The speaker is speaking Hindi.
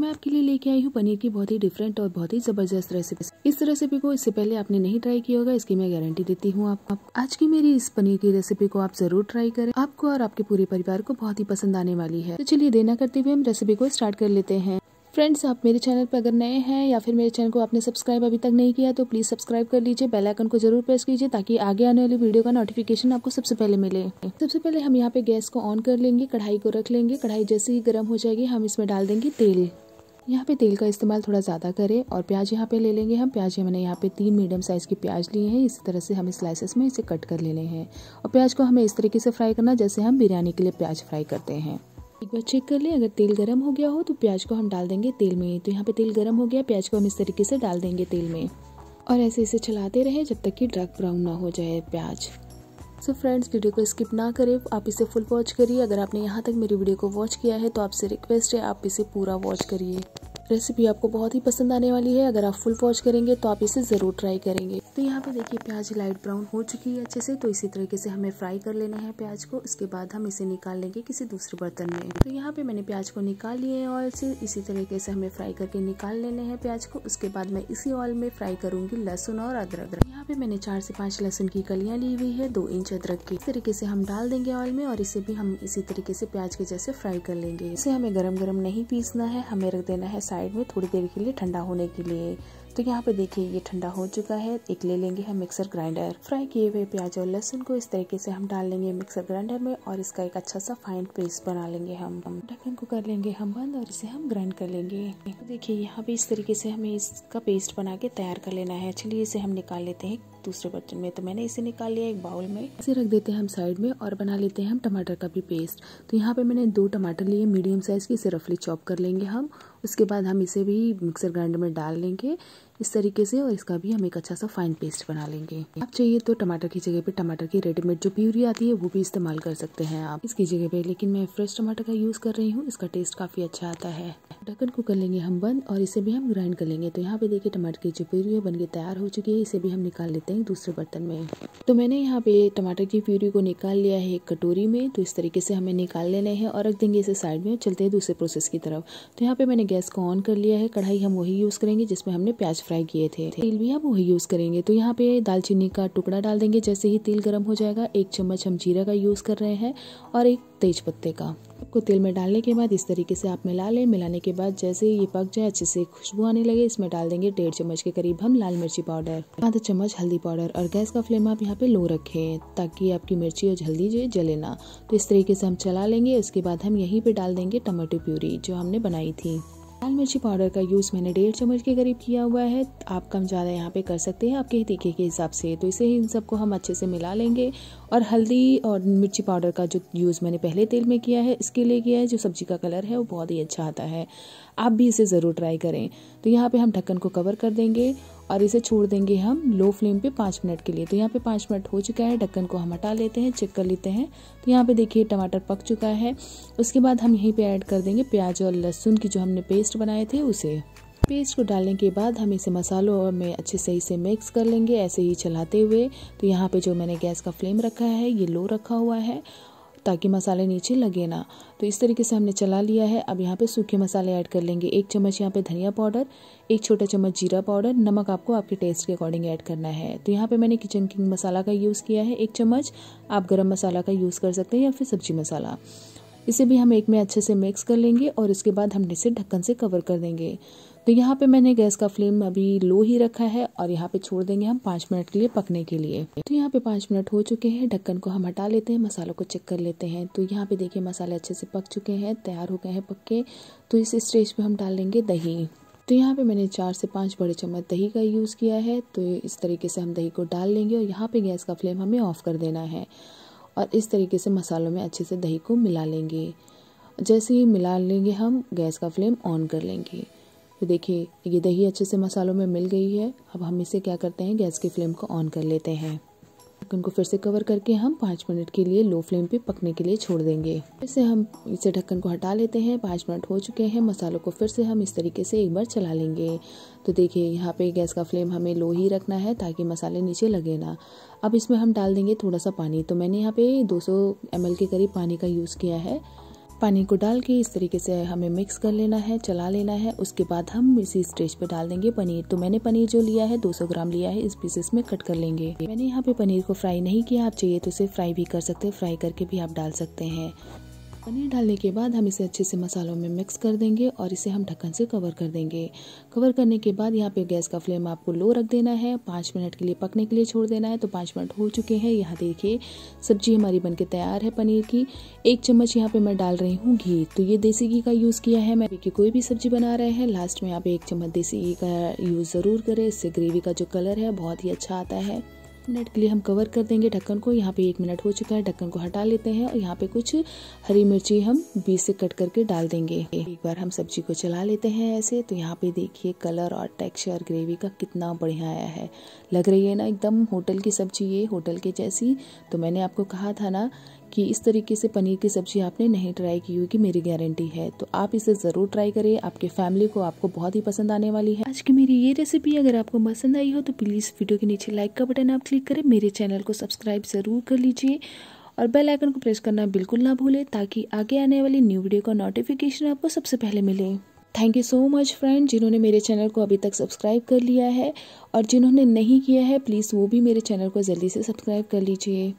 मैं आपके लिए लेके आई हूँ पनीर की बहुत ही डिफरेंट और बहुत ही जबरदस्त रेसिपी इस रेसिपी को इससे पहले आपने नहीं ट्राई किया होगा इसकी मैं गारंटी देती हूँ आप, आप आज की मेरी इस पनीर की रेसिपी को आप जरूर ट्राई करें आपको और आपके पूरे परिवार को बहुत ही पसंद आने वाली है तो चलिए देना करते हुए हम रेसिपी को स्टार्ट कर लेते हैं फ्रेंड्स आप मेरे चैनल पर अगर नए हैं या फिर मेरे चैनल को आपने सब्सक्राइब अभी तक नहीं किया तो प्लीज़ सब्सक्राइब कर लीजिए बेल आइकन को जरूर प्रेस कीजिए ताकि आगे आने वाली वीडियो का नोटिफिकेशन आपको सबसे पहले मिले सबसे पहले हम यहाँ पे गैस को ऑन कर लेंगे कढ़ाई को रख लेंगे कढ़ाई जैसे ही गर्म हो जाएगी हम इसमें डाल देंगे तेल यहाँ पे तेल का इस्तेमाल थोड़ा ज़्यादा करें और प्याज यहाँ पे ले लेंगे हम प्याज मैंने यहाँ पे तीन मीडियम साइज़ के प्याज लिए हैं इसी तरह से हम स्लाइसेस में इसे कट कर लेने हैं और प्याज को हमें इस तरीके से फ्राई करना जैसे हम बिरयानी के लिए प्याज फ्राई करते हैं एक बार चेक कर लें अगर तेल गर्म हो गया हो तो प्याज को हम डाल देंगे तेल में तो यहाँ पे तेल गर्म हो गया प्याज को हम इस तरीके से डाल देंगे तेल में और ऐसे इसे चलाते रहे जब तक कि डार्क ब्राउन ना हो जाए प्याज सो so फ्रेंड्स वीडियो को स्किप ना करें आप इसे फुल वॉच करिए अगर आपने यहाँ तक मेरी वीडियो को वॉच किया है तो आपसे रिक्वेस्ट है आप इसे पूरा वॉच करिए रेसिपी आपको बहुत ही पसंद आने वाली है अगर आप फुल वॉच करेंगे तो आप इसे ज़रूर ट्राई करेंगे तो यहाँ पे देखिए प्याज लाइट ब्राउन हो चुकी है अच्छे से तो इसी तरीके से हमें फ्राई कर लेना है प्याज को उसके बाद हम इसे निकाल लेंगे किसी दूसरे बर्तन में तो यहाँ पे मैंने प्याज को निकाल लिए है ऑयल से इसी तरीके से हमें फ्राई करके निकाल लेने हैं प्याज को उसके बाद मैं इसी ऑयल में फ्राई करूंगी लहसुन और अदरक यहाँ पे मैंने चार से पाँच लहसुन की कलियाँ ली हुई है दो इंच अदरक की इस तरीके से हम डाल देंगे ऑयल में और इसे भी हम इसी तरीके से प्याज के जैसे फ्राई कर लेंगे इसे हमें गरम गरम नहीं पीसना है हमें रख देना है साइड में थोड़ी देर के लिए ठंडा होने के लिए तो यहाँ पे देखिए ये ठंडा हो चुका है एक ले लेंगे हम मिक्सर ग्राइंडर फ्राई किए हुए प्याज और लहसुन को इस तरीके से हम डाल लेंगे मिक्सर ग्राइंडर में और इसका एक अच्छा सा फाइन पेस्ट बना लेंगे हम ढक्कन को कर लेंगे हम बंद और इसे हम ग्राइंड कर लेंगे तो देखिए यहाँ पे इस तरीके से हमें इसका पेस्ट बना के तैयार कर लेना है चलिए इसे हम निकाल लेते हैं दूसरे बर्तन में तो मैंने इसे निकाल लिया एक बाउल में इसे रख देते हैं हम साइड में और बना लेते हैं हम टमाटर का भी पेस्ट तो यहाँ पे मैंने दो टमाटर लिए मीडियम साइज़ के इसे रफली चॉप कर लेंगे हम उसके बाद हम इसे भी मिक्सर ग्राइंडर में डाल लेंगे इस तरीके से और इसका भी हम एक अच्छा सा फाइन पेस्ट बना लेंगे आप चाहिए तो टमाटर की जगह पे टमाटर की रेडीमेड जो प्यूरी आती है वो भी इस्तेमाल कर सकते हैं आप इसकी जगह पे लेकिन मैं फ्रेश टमाटर का यूज़ कर रही हूँ इसका टेस्ट काफ़ी अच्छा आता है ढक्कन को कर लेंगे हम बंद और इसे भी हम ग्राइंड कर लेंगे तो यहाँ पे देखिए टमाटर की जो प्यूरी है बन के तैयार हो चुकी है इसे भी हम निकाल लेते हैं दूसरे बर्तन में तो मैंने यहाँ पे टमाटर की प्यूरी को निकाल लिया है एक कटोरी में तो इस तरीके से हमें निकाल लेने हैं और रख देंगे इसे साइड में चलते हैं दूसरे प्रोसेस की तरफ तो यहाँ पे मैंने गैस को ऑन कर लिया है कढ़ाई हम वही यूज़ करेंगे जिसमें हमने प्याज फ्राई किए थे तेल भी आप वही यूज़ करेंगे तो यहाँ पे दालचीनी का टुकड़ा डाल देंगे जैसे ही तेल गर्म हो जाएगा एक चम्मच हम जीरा का यूज़ कर रहे हैं और एक तेज पत्ते का को तेल में डालने के बाद इस तरीके से आप मिला लें मिलाने के बाद जैसे ये पक जाए अच्छे से खुशबू आने लगे इसमें डाल देंगे डेढ़ चम्मच के करीब हम लाल मिर्ची पाउडर आधा चम्मच हल्दी पाउडर और गैस का फ्लेम आप यहाँ पे लो रखें ताकि आपकी मिर्ची और हल्दी जो जले ना तो इस तरीके से हम चला लेंगे उसके बाद हम यहीं पर डाल देंगे टमाटो प्यूरी जो हमने बनाई थी लाल मिर्ची पाउडर का यूज़ मैंने डेढ़ चम्मच के करीब किया हुआ है आप कम ज़्यादा यहाँ पे कर सकते हैं आपके तीखे के हिसाब से तो इसे ही इन सबको हम अच्छे से मिला लेंगे और हल्दी और मिर्ची पाउडर का जो यूज़ मैंने पहले तेल में किया है इसके लिए किया है जो सब्जी का कलर है वो बहुत ही अच्छा आता है आप भी इसे ज़रूर ट्राई करें तो यहाँ पर हम ढक्कन को कवर कर देंगे और इसे छोड़ देंगे हम लो फ्लेम पे पाँच मिनट के लिए तो यहाँ पे पाँच मिनट हो चुका है ढक्कन को हम हटा लेते हैं चेक कर लेते हैं तो यहाँ पे देखिए टमाटर पक चुका है उसके बाद हम यहीं पे ऐड कर देंगे प्याज और लहसुन की जो हमने पेस्ट बनाए थे उसे पेस्ट को डालने के बाद हम इसे मसालों में अच्छे सही से मिक्स कर लेंगे ऐसे ही चलाते हुए तो यहाँ पर जो मैंने गैस का फ्लेम रखा है ये लो रखा हुआ है ताकि मसाले नीचे लगे ना तो इस तरीके से हमने चला लिया है अब यहाँ पे सूखे मसाले ऐड कर लेंगे एक चम्मच यहाँ पे धनिया पाउडर एक छोटा चम्मच जीरा पाउडर नमक आपको आपके टेस्ट के अकॉर्डिंग ऐड करना है तो यहाँ पे मैंने किचन किंग मसाला का यूज़ किया है एक चम्मच आप गर्म मसाला का यूज़ कर सकते हैं या फिर सब्जी मसाला इसे भी हम एक में अच्छे से मिक्स कर लेंगे और इसके बाद हम इसे ढक्कन से कवर कर देंगे तो यहाँ पे मैंने गैस का फ्लेम अभी लो ही रखा है और यहाँ पे छोड़ देंगे हम पाँच मिनट के लिए पकने के लिए तो यहाँ पे पाँच मिनट हो चुके हैं ढक्कन को हम हटा लेते हैं मसालों को चेक कर लेते हैं तो यहाँ पे देखिए मसाले अच्छे से पक चुके हैं तैयार हो गए हैं पक्के तो इस स्टेज पे हम डाल लेंगे दही तो यहाँ पे मैंने चार से पाँच बड़े चम्मच दही का यूज़ किया है तो इस तरीके से हम दही को डाल लेंगे और यहाँ पे गैस का फ्लेम हमें ऑफ़ कर देना है और इस तरीके से मसालों में अच्छे से दही को मिला लेंगे जैसे ही मिला लेंगे हम गैस का फ्लेम ऑन कर लेंगे तो देखिए ये दही अच्छे से मसालों में मिल गई है अब हम इसे क्या करते हैं गैस की फ्लेम को ऑन कर लेते हैं ढक्कन को फिर से कवर करके हम पाँच मिनट के लिए लो फ्लेम पे पकने के लिए छोड़ देंगे फिर से हम इसे ढक्कन को हटा लेते हैं पाँच मिनट हो चुके हैं मसालों को फिर से हम इस तरीके से एक बार चला लेंगे तो देखिए यहाँ पे गैस का फ्लेम हमें लो ही रखना है ताकि मसाले नीचे लगे ना अब इसमें हम डाल देंगे थोड़ा सा पानी तो मैंने यहाँ पे दो सौ के करीब पानी का यूज़ किया है पानी को डाल के इस तरीके से हमें मिक्स कर लेना है चला लेना है उसके बाद हम इसी स्टेज पे डाल देंगे पनीर तो मैंने पनीर जो लिया है 200 ग्राम लिया है इस पीसेस में कट कर लेंगे मैंने यहाँ पे पनीर को फ्राई नहीं किया आप चाहिए तो उसे फ्राई भी कर सकते हैं फ्राई करके भी आप डाल सकते हैं पनीर डालने के बाद हम इसे अच्छे से मसालों में मिक्स कर देंगे और इसे हम ढक्कन से कवर कर देंगे कवर करने के बाद यहाँ पे गैस का फ्लेम आपको लो रख देना है पाँच मिनट के लिए पकने के लिए छोड़ देना है तो पाँच मिनट हो चुके हैं यहाँ देखिए सब्जी हमारी बनके तैयार है पनीर की एक चम्मच यहाँ पे मैं डाल रही हूँ घी तो ये देसी घी का यूज़ किया है मैं देखिए कोई भी सब्जी बना रहे हैं लास्ट में आप एक चम्मच देसी घी का यूज़ ज़रूर करें इससे ग्रेवी का जो कलर है बहुत ही अच्छा आता है मिनट के लिए हम कवर कर देंगे ढक्कन को यहाँ पे एक मिनट हो चुका है ढक्कन को हटा लेते हैं और यहाँ पे कुछ हरी मिर्ची हम बीस से कट करके डाल देंगे एक बार हम सब्जी को चला लेते हैं ऐसे तो यहाँ पे देखिए कलर और टेक्सचर ग्रेवी का कितना बढ़िया आया है लग रही है ना एकदम होटल की सब्जी ये होटल के जैसी तो मैंने आपको कहा था ना कि इस तरीके से पनीर की सब्जी आपने नहीं ट्राई की होगी मेरी गारंटी है तो आप इसे ज़रूर ट्राई करें आपके फैमिली को आपको बहुत ही पसंद आने वाली है आज की मेरी ये रेसिपी अगर आपको पसंद आई हो तो प्लीज़ वीडियो के नीचे लाइक का बटन आप क्लिक करें मेरे चैनल को सब्सक्राइब ज़रूर कर लीजिए और बेल आइकन को प्रेस करना बिल्कुल ना भूलें ताकि आगे आने वाली न्यू वीडियो का नोटिफिकेशन आपको सबसे पहले मिले thank you so much friend जिन्होंने मेरे चैनल को अभी तक सब्सक्राइब कर लिया है और जिन्होंने नहीं किया है प्लीज़ वो भी मेरे चैनल को जल्दी से सब्सक्राइब कर लीजिए